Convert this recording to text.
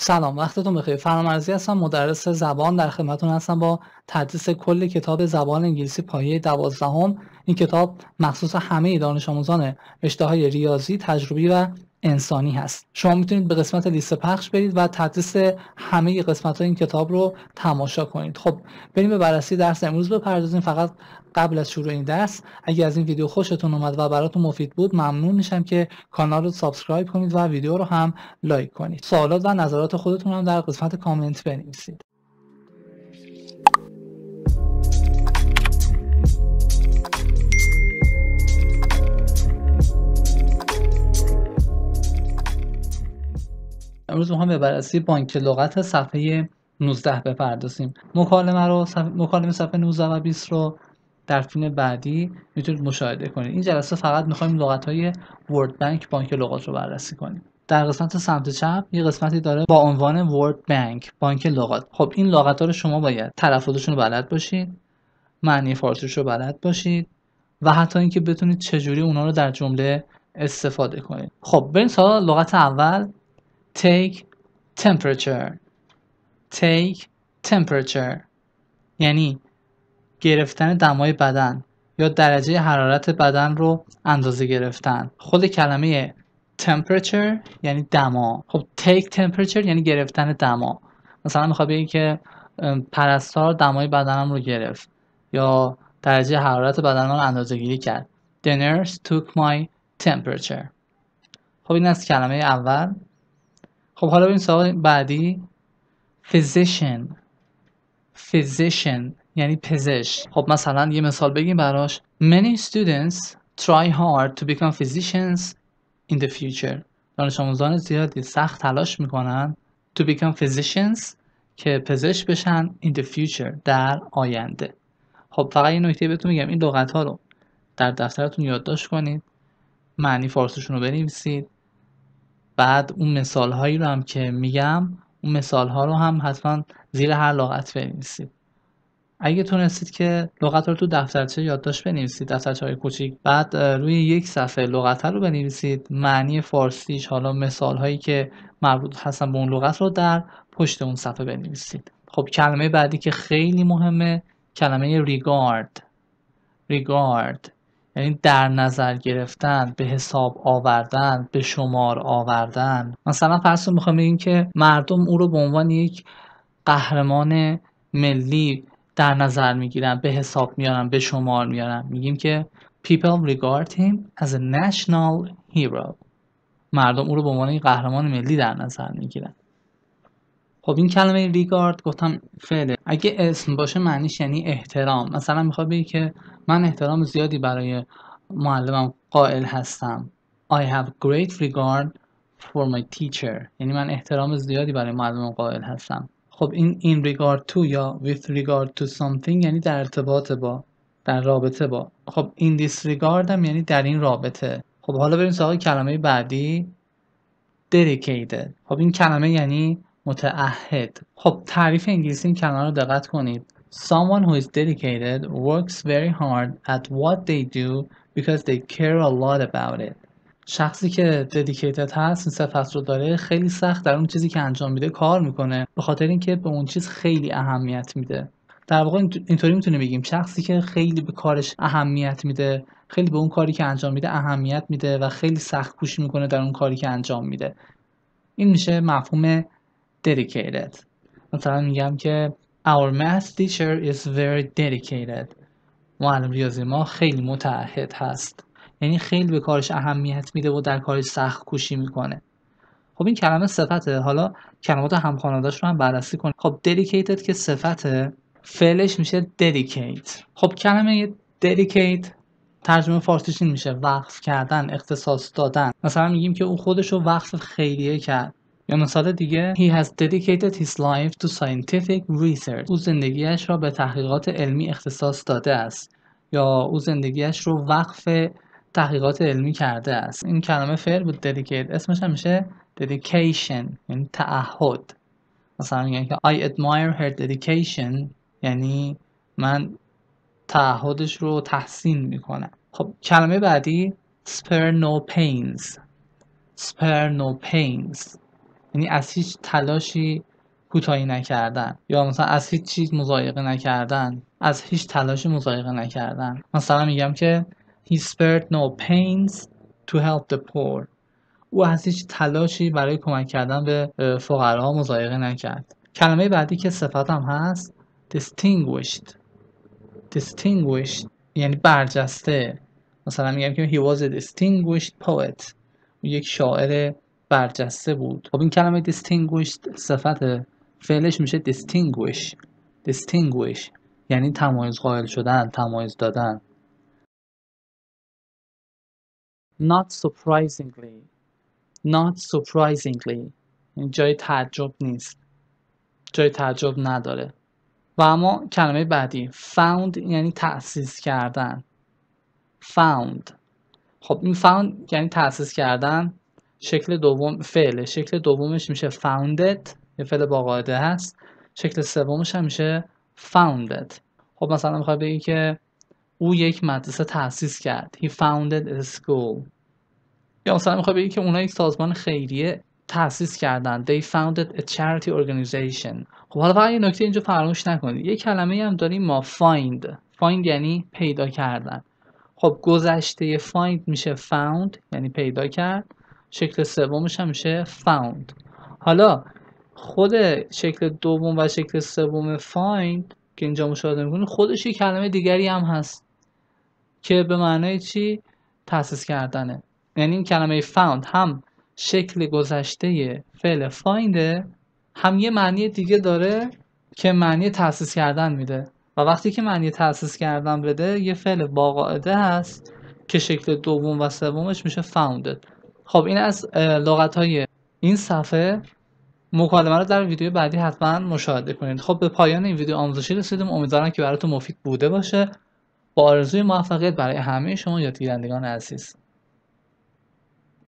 سلام وقتتون بخیر فرامرزی هستم مدرس زبان در خدمتتون هستم با تدریس کل کتاب زبان انگلیسی پایه دوازدهم این کتاب مخصوص همه دانش آموزان رشته ریاضی تجربی و انسانی هست شما میتونید به قسمت لیست پخش برید و تدریس همه قسمت های این کتاب رو تماشا کنید خب بریم به بررسی درس امروز بپردازیم فقط قبل از شروع این درس اگر از این ویدیو خوشتون اومد و براتون مفید بود ممنون میشم که کانال رو سابسکرایب کنید و ویدیو رو هم لایک کنید سوالات و نظرات خودتون هم در قسمت کامنت بنویسید امروز میخوام به بررسی بانک لغت صفحه 19 بپردازیم مکالمه رو صف... مکالمه صفحه 19 و 20 رو در فیلم بعدی میتونید مشاهده کنید این جلسه فقط میخوایم لغت های ورد بانک بانک لغات رو بررسی کنیم در قسمت سمت چپ یه قسمتی داره با عنوان ورد بانک بانک لغات خب این لغت ها رو شما باید تلفظشون رو بلد باشید معنی فارسیش رو بلد باشید و حتی اینکه بتونید چجوری اونا رو در جمله استفاده کنید خب بریم سراغ لغت اول take temperature take temperature یعنی گرفتن دمای بدن یا درجه حرارت بدن رو اندازه گرفتن خود کلمه temperature یعنی دما خب take temperature یعنی گرفتن دما مثلا میخواد بگی که پرستار دمای بدنم رو گرفت یا درجه حرارت بدنم رو اندازه گیری کرد The nurse took my temperature خب این از کلمه اول خب حالا بریم سوال بعدی physician physician یعنی پزشک خب مثلا یه مثال بگیم براش many students try hard to become physicians in the future دانش آموزان زیادی سخت تلاش میکنن to become physicians که پزشک بشن in the future در آینده خب فقط یه نکته بهتون میگم این لغت ها رو در دفترتون یادداشت کنید معنی فارسیشون رو بنویسید بعد اون مثال هایی رو هم که میگم اون مثال ها رو هم حتما زیر هر لغت بنویسید اگه تونستید که لغت رو تو دفترچه یادداشت بنویسید دفترچه های کوچیک بعد روی یک صفحه لغت رو بنویسید معنی فارسیش حالا مثال هایی که مربوط هستن به اون لغت رو در پشت اون صفحه بنویسید خب کلمه بعدی که خیلی مهمه کلمه ریگارد ریگارد یعنی در نظر گرفتن به حساب آوردن به شمار آوردن مثلا فرض میخوام بگیم که مردم او رو به عنوان یک قهرمان ملی در نظر میگیرن به حساب میارن به شمار میارن میگیم که people regard him as a national hero مردم او رو به عنوان یک قهرمان ملی در نظر میگیرن خب این کلمه ریگارد گفتم فعله اگه اسم باشه معنیش یعنی احترام مثلا میخواد بگی که من احترام زیادی برای معلمم قائل هستم I have great regard for my teacher یعنی من احترام زیادی برای معلمم قائل هستم خب این in regard to یا with regard to something یعنی در ارتباط با در رابطه با خب in this regard هم یعنی در این رابطه خب حالا بریم سراغ کلمه بعدی dedicated خب این کلمه یعنی متعهد خب تعریف انگلیسی این کلمه رو دقت کنید someone who is dedicated works very hard at what they do because they care a lot about it شخصی که dedicated هست این صفت رو داره خیلی سخت در اون چیزی که انجام میده کار میکنه به خاطر اینکه به اون چیز خیلی اهمیت میده در واقع اینطوری میتونیم بگیم شخصی که خیلی به کارش اهمیت میده خیلی به اون کاری که انجام میده اهمیت میده و خیلی سخت کوش میکنه در اون کاری که انجام میده این میشه مفهوم dedicated مثلا میگم که Our math teacher is very dedicated معلم ریاضی ما خیلی متعهد هست یعنی خیلی به کارش اهمیت میده و در کارش سخت کوشی میکنه خب این کلمه صفته حالا کلمات هم رو هم بررسی کنیم خب dedicated که صفته فعلش میشه dedicate خب کلمه dedicate ترجمه فارسیش میشه وقف کردن اختصاص دادن مثلا میگیم که او خودش رو وقف خیریه کرد یا مثال دیگه He has dedicated his life to scientific research او زندگیش را به تحقیقات علمی اختصاص داده است یا او زندگیش رو وقف تحقیقات علمی کرده است این کلمه فعل بود dedicate اسمش هم میشه dedication یعنی تعهد مثلا میگن که I admire her dedication یعنی من تعهدش رو تحسین میکنم خب کلمه بعدی spare no pains spare no pains یعنی از هیچ تلاشی کوتاهی نکردن یا مثلا از هیچ چیز مزایقه نکردن از هیچ تلاشی مزایقه نکردن مثلا میگم که he spared no pains to help the poor او از هیچ تلاشی برای کمک کردن به فقرا مزایقه نکرد کلمه بعدی که صفتم هست distinguished distinguished یعنی برجسته مثلا میگم که he was a distinguished poet یک شاعر برجسته بود خب این کلمه distinguished صفت فعلش میشه distinguish distinguish یعنی تمایز قائل شدن تمایز دادن not surprisingly not surprisingly این جای تعجب نیست جای تعجب نداره و اما کلمه بعدی found یعنی تأسیس کردن found خب این found یعنی تأسیس کردن شکل دوم فعله شکل دومش میشه founded یه فعل با قاعده هست شکل سومش هم میشه founded خب مثلا میخوای بگی که او یک مدرسه تاسیس کرد he founded a school یا مثلا میخوای بگی که اونها یک سازمان خیریه تاسیس کردن they founded a charity organization خب حالا فقط یه نکته اینجا فراموش نکنید یه کلمه هم داریم ما find find یعنی پیدا کردن خب گذشته find میشه found یعنی پیدا کرد شکل سومش هم میشه found حالا خود شکل دوم و شکل سوم find که اینجا مشاهده میکنید خودش یک کلمه دیگری هم هست که به معنای چی تاسیس کردنه یعنی این کلمه found هم شکل گذشته فعل فاینده هم یه معنی دیگه داره که معنی تاسیس کردن میده و وقتی که معنی تاسیس کردن بده یه فعل باقاعده هست که شکل دوم و سومش میشه founded خب این از لغت های این صفحه مکالمه رو در ویدیو بعدی حتما مشاهده کنید خب به پایان این ویدیو آموزشی رسیدیم امیدوارم که براتون مفید بوده باشه با آرزوی موفقیت برای همه شما یادگیرندگان عزیز